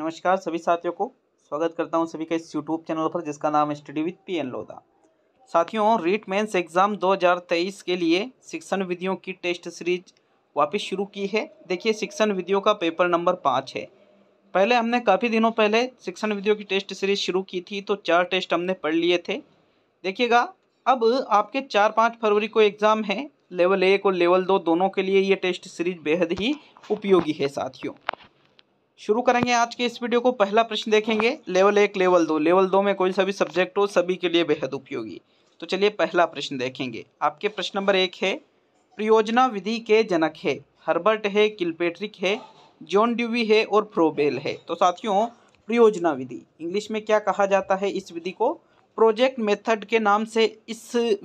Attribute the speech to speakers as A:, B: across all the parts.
A: नमस्कार सभी साथियों को स्वागत करता हूं सभी का इस यूट्यूब चैनल पर जिसका नाम study with P N Lodha साथियों रीट मेंस एग्ज़ाम 2023 के लिए शिक्षण विधियों की टेस्ट सीरीज वापस शुरू की है देखिए शिक्षण विधियों का पेपर नंबर पाँच है पहले हमने काफ़ी दिनों पहले शिक्षण विधियों की टेस्ट सीरीज शुरू की थी तो चार टेस्ट हमने पढ़ लिए थे देखिएगा अब आपके चार पाँच फरवरी को एग्ज़ाम है लेवल एक और लेवल दो दोनों के लिए ये टेस्ट सीरीज बेहद ही उपयोगी है साथियों शुरू करेंगे आज के इस वीडियो को पहला प्रश्न देखेंगे लेवल एक लेवल दो लेवल दो में कोई सा भी सब्जेक्ट हो सभी के लिए बेहद उपयोगी तो चलिए पहला प्रश्न देखेंगे आपके प्रश्न नंबर एक है प्रियोजना विधि के जनक है हर्बर्ट है किलपेट्रिक है जॉन ड्यूवी है और फ्रोबेल है तो साथियों परियोजना विधि इंग्लिश में क्या कहा जाता है इस विधि को प्रोजेक्ट मेथड के नाम से इस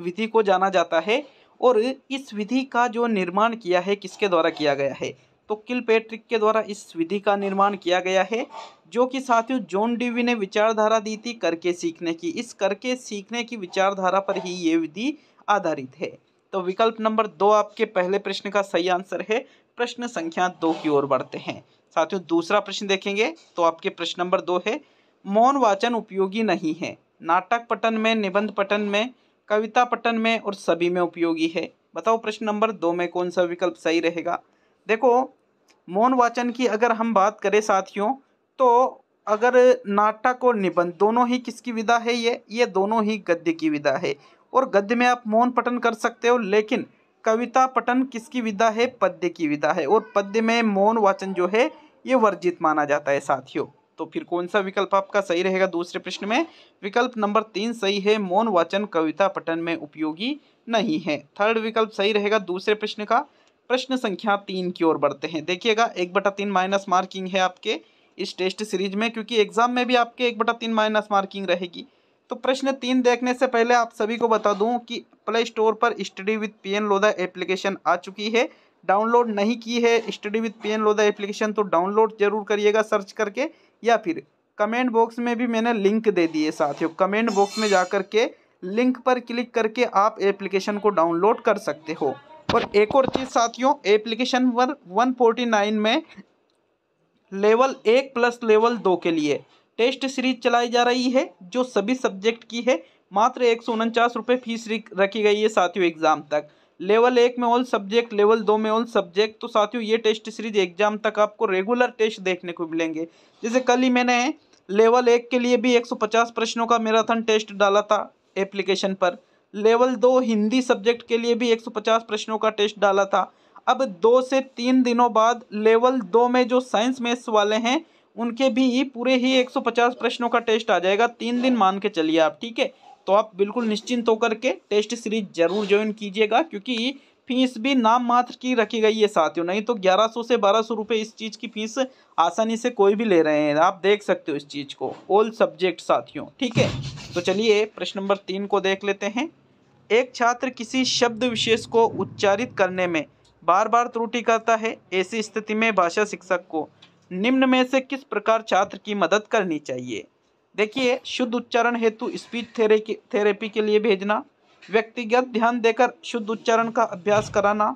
A: विधि को जाना जाता है और इस विधि का जो निर्माण किया है किसके द्वारा किया गया है तो किल पैट्रिक के द्वारा इस विधि का निर्माण किया गया है जो कि साथियों जॉन डीवी ने विचारधारा दी थी करके सीखने की इस करके सीखने की विचारधारा पर ही ये विधि आधारित है तो विकल्प नंबर दो आपके पहले प्रश्न का सही आंसर है प्रश्न संख्या दो की ओर बढ़ते हैं साथियों दूसरा प्रश्न देखेंगे तो आपके प्रश्न नंबर दो है मौन वाचन उपयोगी नहीं है नाटक पठन में निबंध पठन में कविता पठन में और सभी में उपयोगी है बताओ प्रश्न नंबर दो में कौन सा विकल्प सही रहेगा देखो मौन वाचन की अगर हम बात करें साथियों तो अगर नाटक और निबंध दोनों ही किसकी विधा है ये ये दोनों ही गद्य की विधा है और गद्य में आप मौन पठन कर सकते हो लेकिन कविता पठन किसकी विधा है पद्य की विधा है और पद्य में मौन वाचन जो है ये वर्जित माना जाता है साथियों तो फिर कौन सा विकल्प आपका सही रहेगा दूसरे प्रश्न में विकल्प नंबर तीन सही है मौन वाचन कविता पठन में उपयोगी नहीं है थर्ड विकल्प सही रहेगा दूसरे प्रश्न का प्रश्न संख्या तीन की ओर बढ़ते हैं देखिएगा एक बटा तीन माइनस मार्किंग है आपके इस टेस्ट सीरीज में क्योंकि एग्जाम में भी आपके एक बटा तीन माइनस मार्किंग रहेगी तो प्रश्न तीन देखने से पहले आप सभी को बता दूं कि प्ले स्टोर पर study with P N Lodha application आ चुकी है डाउनलोड नहीं की है study with P N Lodha application तो डाउनलोड जरूर करिएगा सर्च करके या फिर कमेंट बॉक्स में भी मैंने लिंक दे दिए साथियों कमेंट बॉक्स में जा कर के लिंक पर क्लिक करके आप एप्लीकेशन को डाउनलोड कर सकते हो और एक और चीज़ साथियों application one one forty nine में लेवल एक प्लस लेवल दो के लिए टेस्ट सीरीज चलाई जा रही है जो सभी सब्जेक्ट की है मात्र एक सौ उनचास रुपये फीस रखी गई है साथियों एग्ज़ाम तक लेवल एक में ऑल सब्जेक्ट लेवल दो में ऑल सब्जेक्ट तो साथियों ये टेस्ट सीरीज एग्जाम तक आपको रेगुलर टेस्ट देखने को मिलेंगे जैसे कल ही मैंने लेवल एक के लिए भी पचास प्रश्नों का मेराथन टेस्ट डाला था एप्लीकेशन पर लेवल दो हिंदी सब्जेक्ट के लिए भी 150 प्रश्नों का टेस्ट डाला था अब दो से तीन दिनों बाद लेवल दो में जो साइंस मैथ्स वाले हैं उनके भी पूरे ही 150 प्रश्नों का टेस्ट आ जाएगा तीन दिन मान के चलिए आप ठीक है तो आप बिल्कुल निश्चिंत होकर के टेस्ट सीरीज जरूर ज्वाइन कीजिएगा क्योंकि फीस भी नाम मात्र की रखी गई है साथियों नहीं तो 1100 से बारह सौ रुपये इस चीज़ की फीस आसानी से कोई भी ले रहे हैं आप देख सकते हो इस चीज़ को ऑल सब्जेक्ट साथियों ठीक है तो चलिए प्रश्न नंबर तीन को देख लेते हैं एक छात्र किसी शब्द विशेष को उच्चारित करने में बार बार त्रुटि करता है ऐसी स्थिति में भाषा शिक्षक को निम्न में से किस प्रकार छात्र की मदद करनी चाहिए देखिए शुद्ध उच्चारण हेतु स्पीच थेरे थेरेपी के लिए भेजना व्यक्तिगत ध्यान देकर शुद्ध उच्चारण का अभ्यास कराना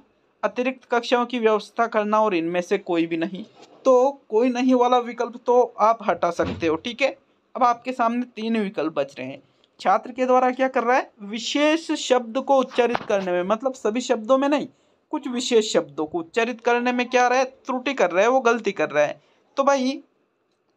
A: अतिरिक्त कक्षाओं की व्यवस्था करना और इनमें से कोई भी नहीं तो कोई नहीं वाला विकल्प तो आप हटा सकते हो ठीक है अब आपके सामने तीन विकल्प बच रहे हैं छात्र के द्वारा क्या कर रहा है विशेष शब्द को उच्चारित करने में मतलब सभी शब्दों में नहीं कुछ विशेष शब्दों को उच्चारित करने में क्या रहा है त्रुटि कर रहा है वो गलती कर रहा है तो भाई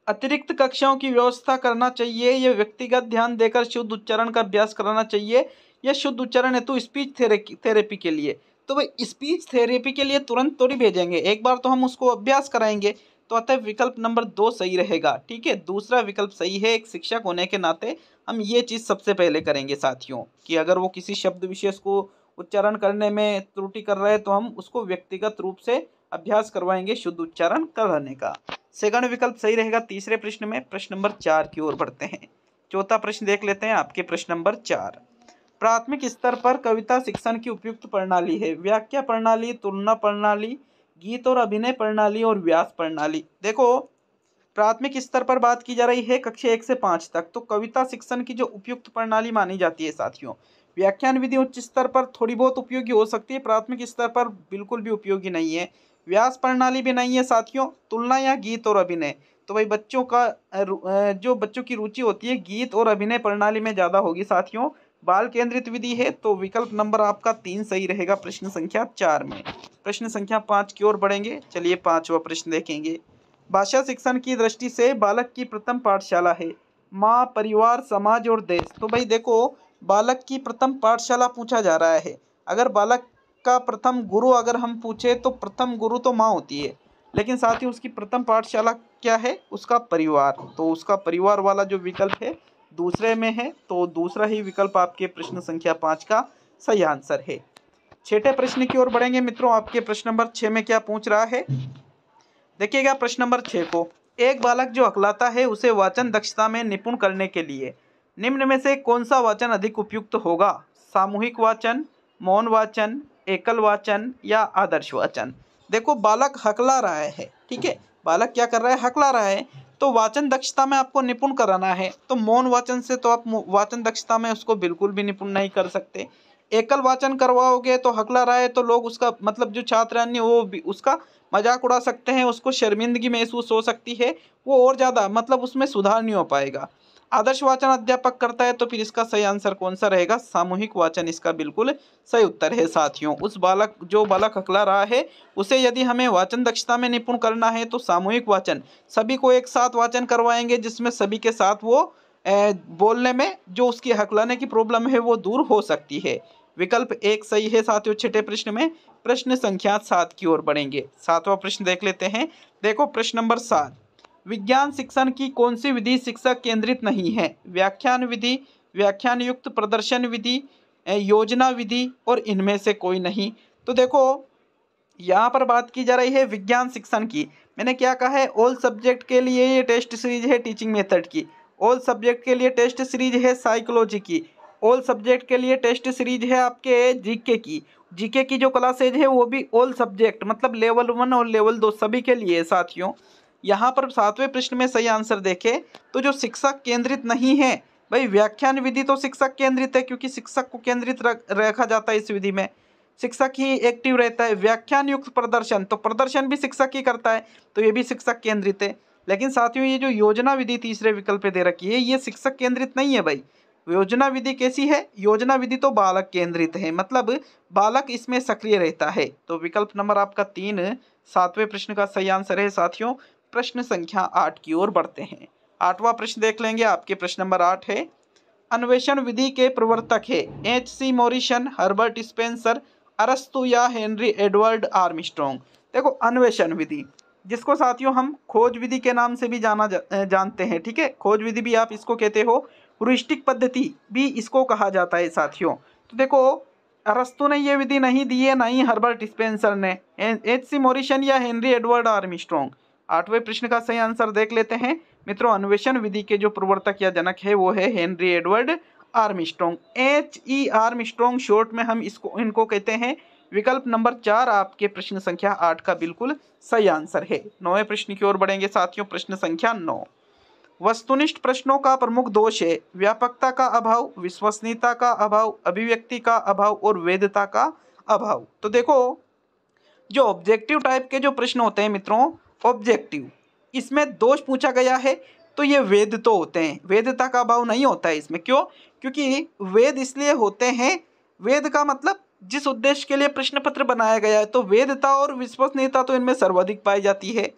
A: अतिरिक्त कक्षाओं की व्यवस्था करना चाहिए या व्यक्तिगत ध्यान देकर शुद्ध उच्चारण का अभ्यास कराना चाहिए या शुद्ध उच्चारण है तो स्पीच थे थेरेपी के लिए तो भाई स्पीच थेरेपी के लिए तुरंत थोड़ी भेजेंगे एक बार तो हम उसको अभ्यास कराएंगे तो अतः विकल्प नंबर दो सही रहेगा ठीक है दूसरा विकल्प सही है एक शिक्षक होने के नाते हम ये चीज़ सबसे पहले करेंगे साथियों कि अगर वो किसी शब्द विशेष को उच्चारण करने में त्रुटि कर रहे हैं तो हम उसको व्यक्तिगत रूप से अभ्यास करवाएंगे शुद्ध उच्चारण कराने का सेकंड विकल्प सही रहेगा तीसरे प्रश्न में प्रश्न नंबर चार की ओर बढ़ते हैं चौथा प्रश्न देख लेते हैं आपके प्रश्न नंबर चार प्राथमिक स्तर पर कविता शिक्षण की उपयुक्त प्रणाली है व्याख्या प्रणाली तुलना प्रणाली गीत और अभिनय प्रणाली और व्यास प्रणाली देखो प्राथमिक स्तर पर बात की जा रही है कक्षा एक से पाँच तक तो कविता शिक्षण की जो उपयुक्त प्रणाली मानी जाती है साथियों व्याख्यान विधि उच्च स्तर पर थोड़ी बहुत उपयोगी हो सकती है प्राथमिक स्तर पर बिल्कुल भी उपयोगी नहीं है व्यास प्रणाली भी नहीं है साथियों तुलना या गीत और अभिनय तो भाई बच्चों का जो बच्चों की रुचि होती है गीत और अभिनय प्रणाली में ज़्यादा होगी साथियों बाल केंद्रित विधि है तो विकल्प नंबर आपका तीन सही रहेगा प्रश्न संख्या चार में प्रश्न संख्या पाँच की ओर बढ़ेंगे चलिए पाँचवा प्रश्न देखेंगे भाषा शिक्षण की दृष्टि से बालक की प्रथम पाठशाला है माँ परिवार समाज और देश तो भाई देखो बालक की प्रथम पाठशाला पूछा जा रहा है अगर बालक का प्रथम गुरु अगर हम पूछे तो प्रथम गुरु तो माँ होती है लेकिन साथ ही उसकी प्रथम पाठशाला क्या है उसका परिवार तो उसका परिवार वाला जो विकल्प है दूसरे में है तो दूसरा ही विकल्प आपके प्रश्न संख्या पांच का सही आंसर है छठे प्रश्न की ओर बढ़ेंगे मित्रों आपके प्रश्न नंबर छह में क्या पूछ रहा है देखिएगा प्रश्न नंबर छह को एक बालक जो अकलाता है उसे वाचन दक्षता में निपुण करने के लिए निम्न में से कौन सा वाचन अधिक उपयुक्त होगा सामूहिक वाचन मौन वाचन एकल वाचन या आदर्श वाचन देखो बालक हकला रहा है ठीक है बालक क्या कर रहा है हकला रहा है तो वाचन दक्षता में आपको निपुण कराना है तो मौन वाचन से तो आप वाचन दक्षता में उसको बिल्कुल भी निपुण नहीं कर सकते एकल वाचन करवाओगे तो हकला रहा है तो लोग उसका मतलब जो छात्र अन्य वो भी उसका मजाक उड़ा सकते हैं उसको शर्मिंदगी महसूस हो सकती है वो और ज़्यादा मतलब उसमें सुधार नहीं हो पाएगा आदर्श वाचन अध्यापक करता है तो फिर इसका सही आंसर कौन सा रहेगा सामूहिक वाचन इसका बिल्कुल सही उत्तर है साथियों उस बालक जो बालक अकला रहा है उसे यदि हमें वाचन दक्षता में निपुण करना है तो सामूहिक वाचन सभी को एक साथ वाचन करवाएंगे जिसमें सभी के साथ वो ए, बोलने में जो उसकी हकलाने की प्रॉब्लम है वो दूर हो सकती है विकल्प एक सही है साथियों छठे प्रश्न में प्रश्न संख्या सात की ओर बढ़ेंगे सातवां प्रश्न देख लेते हैं देखो प्रश्न नंबर सात विज्ञान शिक्षण की कौन सी विधि शिक्षा केंद्रित नहीं है व्याख्यान विधि व्याख्यान युक्त प्रदर्शन विधि योजना विधि और इनमें से कोई नहीं तो देखो यहाँ पर बात की जा रही है विज्ञान शिक्षण की मैंने क्या कहा है ऑल सब्जेक्ट के लिए ये टेस्ट सीरीज है टीचिंग मेथड की ऑल सब्जेक्ट के लिए टेस्ट सीरीज है साइकोलॉजी की ऑल सब्जेक्ट के लिए टेस्ट सीरीज है आपके जीके की जीके की जो क्लासेज है वो भी ऑल सब्जेक्ट मतलब लेवल वन और लेवल दो सभी के लिए साथियों यहाँ पर सातवें प्रश्न में सही आंसर देखें तो जो शिक्षक केंद्रित नहीं है भाई व्याख्यान विधि तो शिक्षक केंद्रित है क्योंकि शिक्षक को केंद्रित रखा जाता है इस विधि में शिक्षक ही एक्टिव रहता है व्याख्यान युक्त प्रदर्शन तो प्रदर्शन भी शिक्षक ही करता है तो ये भी शिक्षक केंद्रित है लेकिन साथियों ये जो योजना विधि तीसरे विकल्प दे रखी है ये शिक्षक केंद्रित नहीं है भाई योजना विधि कैसी है योजना विधि तो बालक केंद्रित है मतलब बालक इसमें सक्रिय रहता है तो विकल्प नंबर आपका तीन सातवें प्रश्न का सही आंसर है साथियों प्रश्न संख्या आठ की ओर बढ़ते हैं आठवां प्रश्न देख लेंगे आपके प्रश्न नंबर आठ है अन्वेषण विधि के प्रवर्तक है H C Morrison Herbert Spencer अरस्तु या हेनरी एडवर्ड आर्मस्ट्रोंग देखो अन्वेषण विधि जिसको साथियों हम खोज विधि के नाम से भी जाना जा, जानते हैं ठीक है खोज विधि भी आप इसको कहते हो हृष्टिक पद्धति भी इसको कहा जाता है साथियों तो देखो अरस्तु ने ये विधि नहीं दी है ना ही हर्बर्ट स्पेंसर ने एच सी मोरिशन या हेनरी एडवर्ड आर्मस्ट्रॉन्ग आठवें प्रश्न का सही आंसर देख लेते हैं मित्रों अन्वेषण विधि के जो प्रवर्तक या जनक है वो है Henry Edward Armstrong H E Armstrong short में हम इसको इनको कहते हैं विकल्प नंबर चार आपके प्रश्न संख्या आठ का बिल्कुल सही आंसर है नौवें प्रश्न की ओर बढ़ेंगे साथियों प्रश्न संख्या नौ वस्तुनिष्ठ प्रश्नों का प्रमुख दोष है व्यापकता का अभाव विश्वसनीयता का अभाव अभिव्यक्ति का अभाव और वेदता का अभाव तो देखो जो ऑब्जेक्टिव टाइप के जो प्रश्न होते हैं मित्रों ऑब्जेक्टिव इसमें दोष पूछा गया है तो ये वेद तो होते हैं वेदता का अभाव नहीं होता है इसमें क्यों क्योंकि वेद इसलिए होते हैं वेद का मतलब जिस उद्देश्य के लिए प्रश्न पत्र बनाया गया है तो वेदता और विश्वसनीयता तो इनमें सर्वाधिक पाई जाती है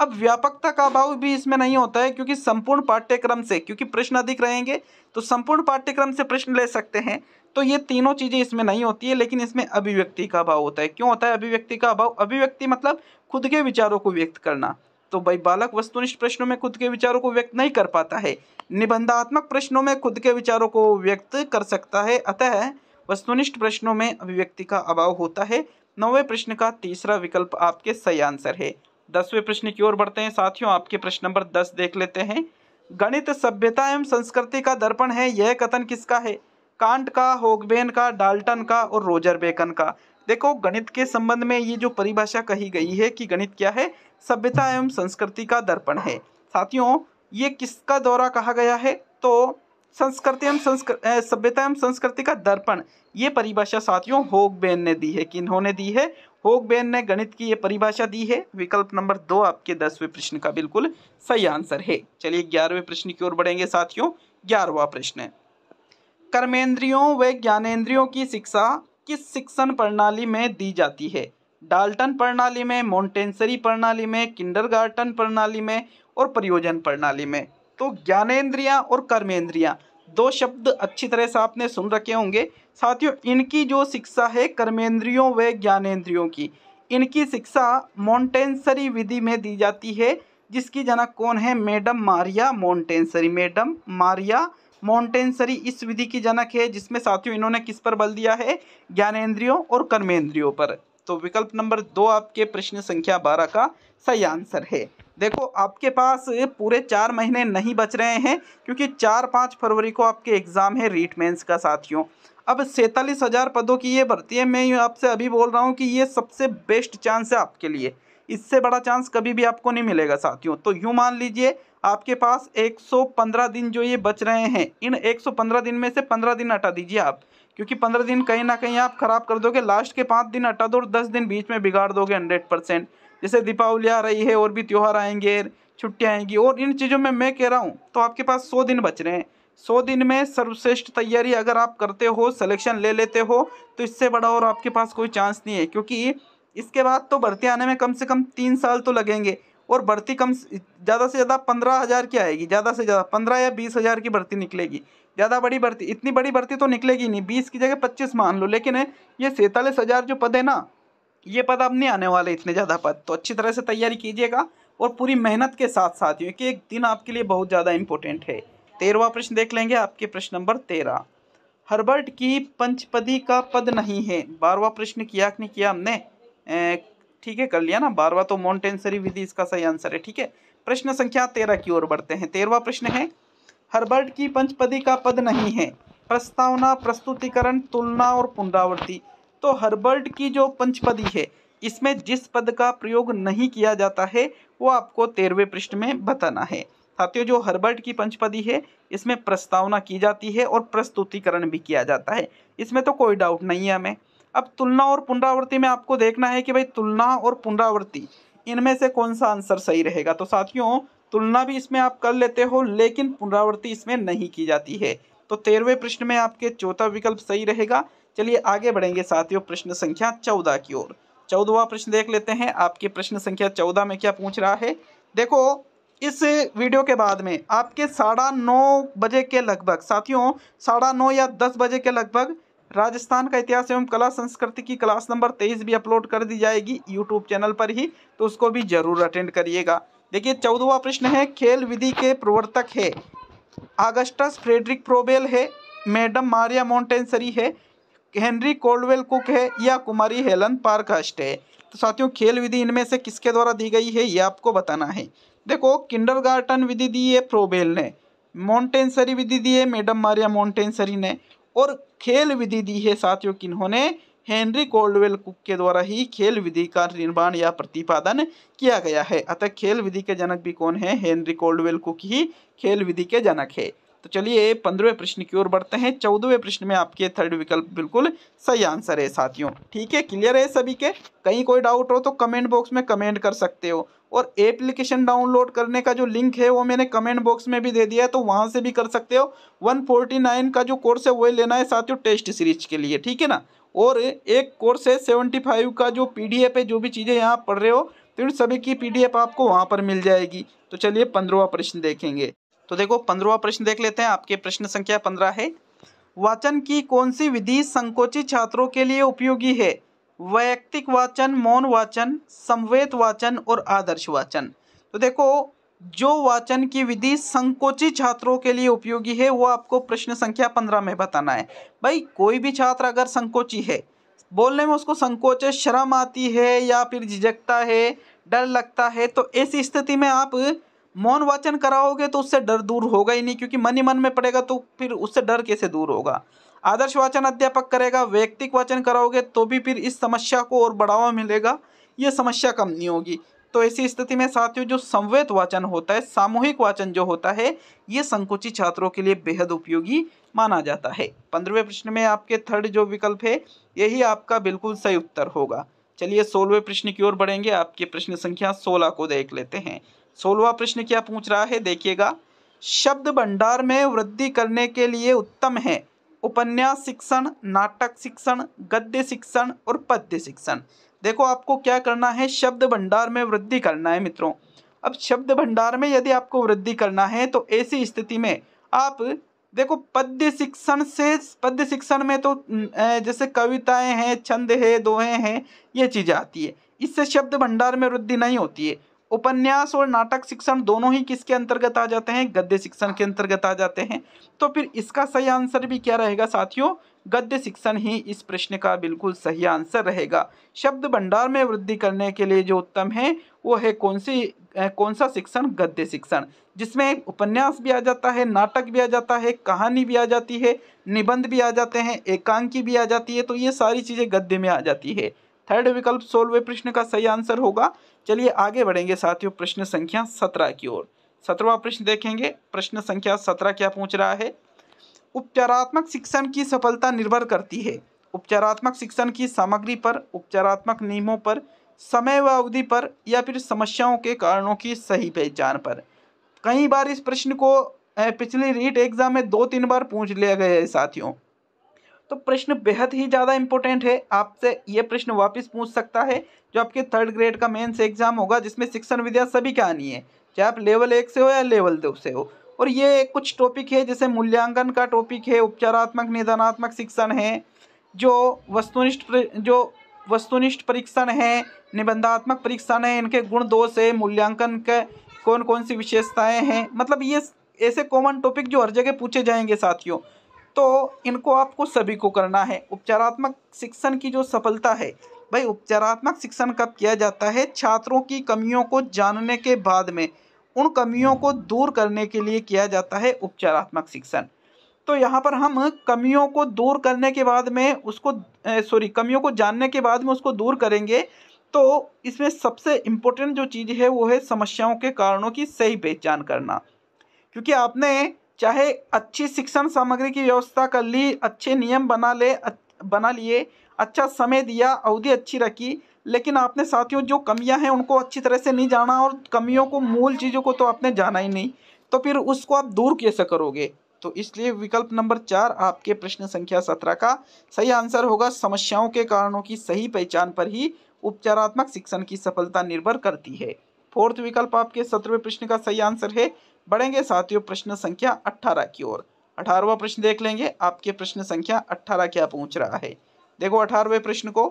A: अब व्यापकता का अभाव भी इसमें नहीं होता है क्योंकि संपूर्ण पाठ्यक्रम से क्योंकि प्रश्न अधिक रहेंगे तो संपूर्ण पाठ्यक्रम से प्रश्न ले सकते हैं तो ये तीनों चीज़ें इसमें नहीं होती है लेकिन इसमें अभिव्यक्ति का अभाव होता है क्यों होता है अभिव्यक्ति का अभाव अभिव्यक्ति मतलब खुद के विचारों को व्यक्त करना तो भाई बालक वस्तुनिष्ठ प्रश्नों में खुद के विचारों को व्यक्त नहीं कर पाता है निबंधात्मक प्रश्नों में खुद के विचारों को व्यक्त कर सकता है अतः वस्तुनिष्ठ प्रश्नों में अभिव्यक्ति का अभाव होता है नौवे प्रश्न का तीसरा विकल्प आपके सही आंसर है दसवें प्रश्न की ओर बढ़ते हैं साथियों आपके प्रश्न नंबर दस देख लेते हैं गणित सभ्यता एवं संस्कृति का दर्पण है यह कथन किसका है कांट का होगबेन का डाल्टन का और रोजर बेकन का देखो गणित के संबंध में ये जो परिभाषा कही गई है कि गणित क्या है सभ्यता एवं संस्कृति का दर्पण है साथियों ये किसका दौरा कहा गया है तो संस्कृति एवं संस्कृ सभ्यता एवं संस्कृति का दर्पण ये परिभाषा साथियों होगबेन ने दी है किन्होंने दी है होगबेन ने गणित की ये परिभाषा दी है विकल्प नंबर दो आपके दसवें प्रश्न का बिल्कुल सही आंसर है चलिए ग्यारहवें प्रश्न की ओर बढ़ेंगे साथियों ग्यारहवा प्रश्न है कर्मेंद्रियों व ज्ञानेन्द्रियों की शिक्षा किस शिक्षण प्रणाली में दी जाती है डाल्टन प्रणाली में मोन्टेंसरी प्रणाली में किंडरगार्टन प्रणाली में और प्रयोजन प्रणाली में तो ज्ञानेन्द्रियाँ और कर्मेंद्रियाँ दो शब्द अच्छी तरह से आपने सुन रखे होंगे साथियों इनकी जो शिक्षा है कर्मेंद्रियों व ज्ञानेन्द्रियों की इनकी शिक्षा मोन्टेंसरी विधि में दी जाती है जिसकी जनक कौन है madam Maria Montessori madam Maria Montessori इस विधि की जनक है जिसमें साथियों इन्होंने किस पर बल दिया है ज्ञानेन्द्रियों और कर्मेंद्रियों पर तो विकल्प नंबर दो आपके प्रश्न संख्या बारह का सही आंसर है देखो आपके पास पूरे चार महीने नहीं बच रहे हैं क्योंकि चार पाँच फरवरी को आपके एग्ज़ाम है रीट मेंस का साथियों अब सैंतालीस हज़ार पदों की ये भर्ती है मैं आपसे अभी बोल रहा हूँ कि ये सबसे बेस्ट चांस है आपके लिए इससे बड़ा चांस कभी भी आपको नहीं मिलेगा साथियों तो यूँ मान लीजिए आपके पास 115 दिन जो ये बच रहे हैं इन 115 दिन में से 15 दिन हटा दीजिए आप क्योंकि 15 दिन कहीं ना कहीं आप ख़राब कर दोगे लास्ट के पाँच दिन हटा दो और दस दिन बीच में बिगाड़ दोगे हंड्रेड परसेंट जैसे दीपावली आ रही है और भी त्यौहार आएंगे छुट्टियाँ आएंगी और इन चीज़ों में मैं कह रहा हूँ तो आपके पास सौ दिन बच रहे हैं सौ दिन में सर्वश्रेष्ठ तैयारी अगर आप करते हो सिलेक्शन ले लेते हो तो इससे बड़ा और आपके पास कोई चांस नहीं है क्योंकि इसके बाद तो भर्ती आने में कम से कम तीन साल तो लगेंगे और भर्ती कम ज़्यादा से ज़्यादा पंद्रह हज़ार की आएगी ज़्यादा से ज़्यादा पंद्रह या बीस हज़ार की भर्ती निकलेगी ज़्यादा बड़ी भर्ती इतनी बड़ी भर्ती तो निकलेगी नहीं बीस की जगह पच्चीस मान लो लेकिन ये सैंतालीस हज़ार जो पद है ना ये पद अब नहीं आने वाले इतने ज़्यादा पद तो अच्छी तरह से तैयारी कीजिएगा और पूरी मेहनत के साथ साथ ही कि एक दिन आपके लिए बहुत ज़्यादा इंपॉर्टेंट है तेरहवा प्रश्न देख लेंगे आपके प्रश्न नंबर तेरह हर्बर्ट की पंचपदी का पद नहीं है बारहवा प्रश्न किया कि नहीं किया हमने ठीक है कर लिया ना बारवा तो मोन्टेन्सरी विधि इसका सही आंसर है ठीक है प्रश्न संख्या तेरह की ओर बढ़ते हैं तेरवा प्रश्न है हर्बर्ट की पंचपदी का पद नहीं है प्रस्तावना प्रस्तुतिकरण तुलना और पुनरावृत्ति तो हर्बर्ट की जो पंचपदी है इसमें जिस पद का प्रयोग नहीं किया जाता है वो आपको तेरहवें पृष्ठ में बताना है साथियों जो हर्बर्ट की पंचपदी है इसमें प्रस्तावना की जाती है और प्रस्तुतिकरण भी किया जाता है इसमें तो कोई डाउट नहीं है हमें अब तुलना और पुनरावृत्ति में आपको देखना है कि भाई तुलना और पुनरावृत्ति इनमें से कौन सा आंसर सही रहेगा तो साथियों तुलना भी इसमें आप कर लेते हो लेकिन पुनरावृत्ति इसमें नहीं की जाती है तो तेरहवें प्रश्न में आपके चौथा विकल्प सही रहेगा चलिए आगे बढ़ेंगे साथियों प्रश्न संख्या चौदह की ओर चौदहवा प्रश्न देख लेते हैं आपके प्रश्न संख्या चौदह में क्या पूछ रहा है देखो इस वीडियो के बाद में आपके साढ़ा नौ बजे के लगभग साथियों साढ़ा नौ या दस बजे के लगभग राजस्थान का इतिहास एवं कला संस्कृति की क्लास नंबर तेईस भी अपलोड कर दी जाएगी यूट्यूब चैनल पर ही तो उसको भी जरूर अटेंड करिएगा देखिए चौदहवा प्रश्न है खेल विधि के प्रवर्तक है आगस्टस फ्रेडरिक प्रोबेल है मैडम मारिया मोन्टेन्सरी है हेनरी कोल्डवेल कुक है या कुमारी हेलन हस्ट है तो साथियों खेल विधि इनमें से किसके द्वारा दी गई है ये आपको बताना है देखो किंडरगार्टन विधि दी है प्रोबेल ने मोन्टेन्सरी विधि दी है मैडम मारिया मोन्टेन्सरी ने और खेल विधि दी है साथियों किन्होंने हेनरी कोल्डवेल कुक के द्वारा ही खेल विधि का निर्माण या प्रतिपादन किया गया है अतः खेल विधि के जनक भी कौन है हेनरी कोल्डवेल कुक ही खेल विधि के जनक है तो चलिए पंद्रहवें प्रश्न की ओर बढ़ते हैं चौदहवें प्रश्न में आपके थर्ड विकल्प बिल्कुल सही आंसर है साथियों ठीक है क्लियर है सभी के कहीं कोई डाउट हो तो कमेंट बॉक्स में कमेंट कर सकते हो और एप्लीकेशन डाउनलोड करने का जो लिंक है वो मैंने कमेंट बॉक्स में भी दे दिया है तो वहाँ से भी कर सकते हो 149 का जो कोर्स है वही लेना है साथियों टेस्ट सीरीज के लिए ठीक है ना और एक कोर्स है 75 का जो पीडीएफ है जो भी चीज़ें यहाँ पढ़ रहे हो तो इन सभी की पीडीएफ आपको वहाँ पर मिल जाएगी तो चलिए पंद्रहवा प्रश्न देखेंगे तो देखो पंद्रवा प्रश्न देख लेते हैं आपके प्रश्न संख्या पंद्रह है वाचन की कौन सी विधि संकोची छात्रों के लिए उपयोगी है वैयक्तिक वाचन मौन वाचन संवेद वाचन और आदर्श वाचन तो देखो जो वाचन की विधि संकोची छात्रों के लिए उपयोगी है वो आपको प्रश्न संख्या पंद्रह में बताना है भाई कोई भी छात्र अगर संकोची है बोलने में उसको संकोच शर्म आती है या फिर झिझकता है डर लगता है तो ऐसी स्थिति में आप मौन वाचन कराओगे तो उससे डर दूर होगा ही नहीं क्योंकि मन ही मन में पड़ेगा तो फिर उससे डर कैसे दूर होगा आदर्श वाचन अध्यापक करेगा व्यक्तिक वाचन कराओगे तो भी फिर इस समस्या को और बढ़ावा मिलेगा ये समस्या कम नहीं होगी तो ऐसी स्थिति में साथियों जो संवेद वाचन होता है सामूहिक वाचन जो होता है ये संकुचित छात्रों के लिए बेहद उपयोगी माना जाता है पंद्रहवें प्रश्न में आपके थर्ड जो विकल्प है यही आपका बिल्कुल सही उत्तर होगा चलिए सोलहवें प्रश्न की ओर बढ़ेंगे आपके प्रश्न संख्या सोलह को देख लेते हैं सोलवा प्रश्न क्या पूछ रहा है देखिएगा शब्द भंडार में वृद्धि करने के लिए उत्तम है उपन्यास शिक्षण नाटक शिक्षण गद्य शिक्षण और पद्य शिक्षण देखो आपको क्या करना है शब्द भंडार में वृद्धि करना है मित्रों अब शब्द भंडार में यदि आपको वृद्धि करना है तो ऐसी स्थिति में आप देखो पद्य शिक्षण से पद्य शिक्षण में तो जैसे कविताएं हैं छंद है दोहे हैं ये चीज़ें आती है इससे शब्द भंडार में वृद्धि नहीं होती है उपन्यास और नाटक शिक्षण दोनों ही किसके अंतर्गत आ जाते हैं गद्य शिक्षण के अंतर्गत आ जाते हैं तो फिर इसका सही आंसर भी क्या रहेगा साथियों गद्य शिक्षण ही इस प्रश्न का बिल्कुल सही आंसर रहेगा शब्द भंडार में वृद्धि करने के लिए जो उत्तम है वो है कौन सी कौन सा शिक्षण गद्य शिक्षण जिसमें उपन्यास भी आ जाता है नाटक भी आ जाता है कहानी भी आ जाती है निबंध भी आ जाते हैं एकांकी भी आ जाती है तो ये सारी चीज़ें गद्य में आ जाती है थर्ड विकल्प सोलवे प्रश्न का सही आंसर होगा चलिए आगे बढ़ेंगे साथियों प्रश्न संख्या सत्रह की ओर सत्रवा प्रश्न देखेंगे प्रश्न संख्या सत्रह क्या पूछ रहा है उपचारात्मक शिक्षण की सफलता निर्भर करती है उपचारात्मक शिक्षण की सामग्री पर उपचारात्मक नियमों पर समय व अवधि पर या फिर समस्याओं के कारणों की सही पहचान पर कई बार इस प्रश्न को पिछली रीट एग्ज़ाम में दो तीन बार पूछ लिया गया है साथियों तो प्रश्न बेहद ही ज़्यादा इंपॉर्टेंट है आपसे ये प्रश्न वापस पूछ सकता है जो आपके थर्ड ग्रेड का मेन्स एग्ज़ाम होगा जिसमें शिक्षण विद्या सभी का आनी है चाहे आप लेवल एक से हो या लेवल दो से हो और ये कुछ टॉपिक है जैसे मूल्यांकन का टॉपिक है उपचारात्मक निदानात्मक शिक्षण है जो वस्तुनिष्ठ जो वस्तुनिष्ठ परीक्षण हैं निबंधात्मक परीक्षण है इनके गुण दोष है मूल्यांकन के कौन कौन सी विशेषताएं हैं मतलब ये ऐसे कॉमन टॉपिक जो हर जगह पूछे जाएंगे साथियों तो इनको आपको सभी को करना है उपचारात्मक शिक्षण की जो सफलता है भाई उपचारात्मक शिक्षण कब किया जाता है छात्रों की कमियों को जानने के बाद में उन कमियों को दूर करने के लिए किया जाता है उपचारात्मक शिक्षण तो यहाँ पर हम कमियों को दूर करने के बाद में उसको सॉरी कमियों को जानने के बाद में उसको दूर करेंगे तो इसमें सबसे इम्पोर्टेंट जो चीज़ है वो है समस्याओं के कारणों की सही पहचान करना क्योंकि आपने चाहे अच्छी शिक्षण सामग्री की व्यवस्था कर ली अच्छे नियम बना ले बना लिए अच्छा समय दिया अवधि अच्छी रखी लेकिन आपने साथियों जो कमियां हैं उनको अच्छी तरह से नहीं जाना और कमियों को मूल चीज़ों को तो आपने जाना ही नहीं तो फिर उसको आप दूर कैसे करोगे तो इसलिए विकल्प नंबर चार आपके प्रश्न संख्या सत्रह का सही आंसर होगा समस्याओं के कारणों की सही पहचान पर ही उपचारात्मक शिक्षण की सफलता निर्भर करती है फोर्थ विकल्प आपके सत्रहवें प्रश्न का सही आंसर है बढ़ेंगे साथियों प्रश्न संख्या अट्ठारह की ओर अठारहवा प्रश्न देख लेंगे आपके प्रश्न संख्या अट्ठारह क्या पहुंच रहा है देखो अठारहवें प्रश्न को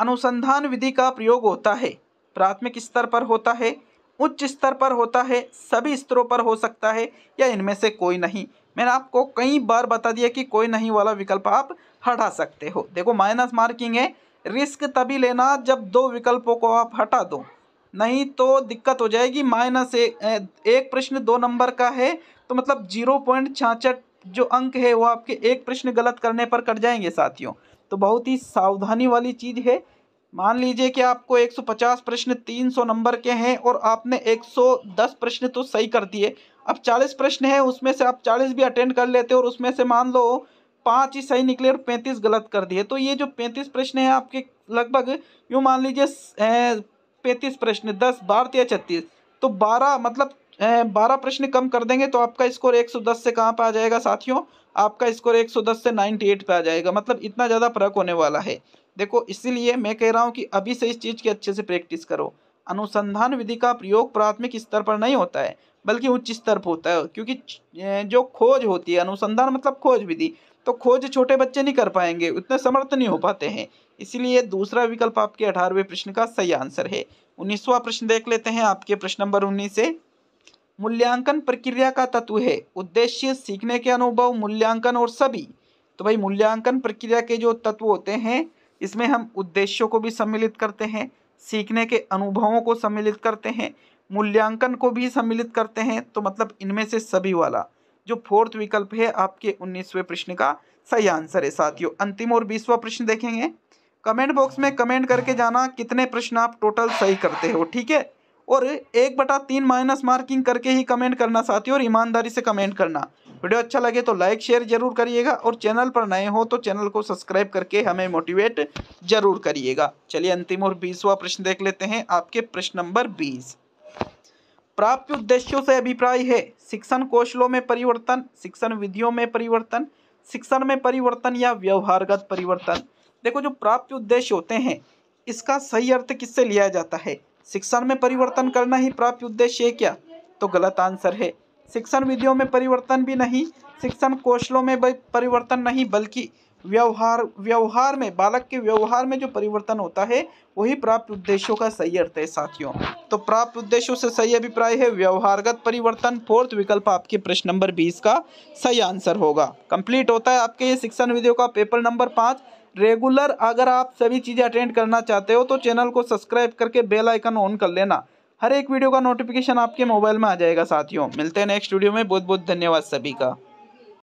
A: अनुसंधान विधि का प्रयोग होता है प्राथमिक स्तर पर होता है उच्च स्तर पर होता है सभी स्तरों पर हो सकता है या इनमें से कोई नहीं मैंने आपको कई बार बता दिया कि कोई नहीं वाला विकल्प आप हटा सकते हो देखो माइनस मार्किंग है रिस्क तभी लेना जब दो विकल्पों को आप हटा दो नहीं तो दिक्कत हो जाएगी माइनस एक एक प्रश्न दो नंबर का है तो मतलब जीरो पॉइंट छाछठ जो अंक है वो आपके एक प्रश्न गलत करने पर कट जाएंगे साथियों तो बहुत ही सावधानी वाली चीज़ है मान लीजिए कि आपको 150 प्रश्न 300 नंबर के हैं और आपने 110 प्रश्न तो सही कर दिए अब 40 प्रश्न हैं उसमें से आप 40 भी अटेंड कर लेते हो और उसमें से मान लो पाँच ही सही निकले और 35 गलत कर दिए तो ये जो 35 प्रश्न हैं आपके लगभग यूँ मान लीजिए पैंतीस प्रश्न दस या छत्तीस तो बारह मतलब बारह प्रश्न कम कर देंगे तो आपका स्कोर एक सौ दस से कहाँ पर आ जाएगा साथियों आपका स्कोर एक सौ दस से नाइन्टी एट पर आ जाएगा मतलब इतना ज़्यादा फर्क होने वाला है देखो इसीलिए मैं कह रहा हूँ कि अभी से इस चीज़ की अच्छे से प्रैक्टिस करो अनुसंधान विधि का प्रयोग प्राथमिक स्तर पर नहीं होता है बल्कि उच्च स्तर पर होता है क्योंकि जो खोज होती है अनुसंधान मतलब खोज विधि तो खोज छोटे बच्चे नहीं कर पाएंगे उतने समर्थ नहीं हो पाते हैं इसीलिए दूसरा विकल्प आपके अठारहवें प्रश्न का सही आंसर है उन्नीसवा प्रश्न देख लेते हैं आपके प्रश्न नंबर उन्नीस से मूल्यांकन प्रक्रिया का तत्व है उद्देश्य सीखने के अनुभव मूल्यांकन और सभी तो भाई मूल्यांकन प्रक्रिया के जो तत्व होते हैं इसमें हम उद्देश्यों को भी सम्मिलित करते हैं सीखने के अनुभवों को सम्मिलित करते हैं मूल्यांकन को भी सम्मिलित करते हैं तो मतलब इनमें से सभी वाला जो फोर्थ विकल्प है आपके उन्नीसवें प्रश्न का सही आंसर है साथियों अंतिम और बीसवा प्रश्न देखेंगे कमेंट बॉक्स में कमेंट करके जाना कितने प्रश्न आप टोटल सही करते हो ठीक है और एक बटा तीन माइनस मार्किंग करके ही कमेंट करना साथियों और ईमानदारी से कमेंट करना वीडियो अच्छा लगे तो लाइक शेयर जरूर करिएगा और चैनल पर नए हो तो चैनल को सब्सक्राइब करके हमें मोटिवेट जरूर करिएगा चलिए अंतिम और बीसवा प्रश्न देख लेते हैं आपके प्रश्न नंबर बीस प्राप्त उद्देश्यों से अभिप्राय है शिक्षण कौशलों में परिवर्तन शिक्षण विधियों में परिवर्तन शिक्षण में परिवर्तन या व्यवहारगत परिवर्तन देखो जो प्राप्त उद्देश्य होते हैं इसका सही अर्थ किससे लिया जाता है शिक्षण में परिवर्तन करना ही प्राप्त उद्देश्य है क्या तो गलत आंसर है शिक्षण विधियों में परिवर्तन भी नहीं शिक्षण कौशलों में परिवर्तन नहीं बल्कि व्यवहार व्यवहार में बालक के व्यवहार में जो परिवर्तन होता है वही प्राप्त उद्देश्यों का सही अर्थ है साथियों तो प्राप्त उद्देश्यों से सही अभिप्राय है व्यवहारगत परिवर्तन फोर्थ विकल्प आपके प्रश्न नंबर बीस का सही आंसर होगा कंप्लीट होता है आपके ये शिक्षण विधियों का पेपर नंबर पाँच रेगुलर अगर आप सभी चीज़ें अटेंड करना चाहते हो तो चैनल को सब्सक्राइब करके बेल आइकन ऑन कर लेना हर एक वीडियो का नोटिफिकेशन आपके मोबाइल में आ जाएगा साथियों मिलते हैं नेक्स्ट वीडियो में बहुत बहुत धन्यवाद सभी का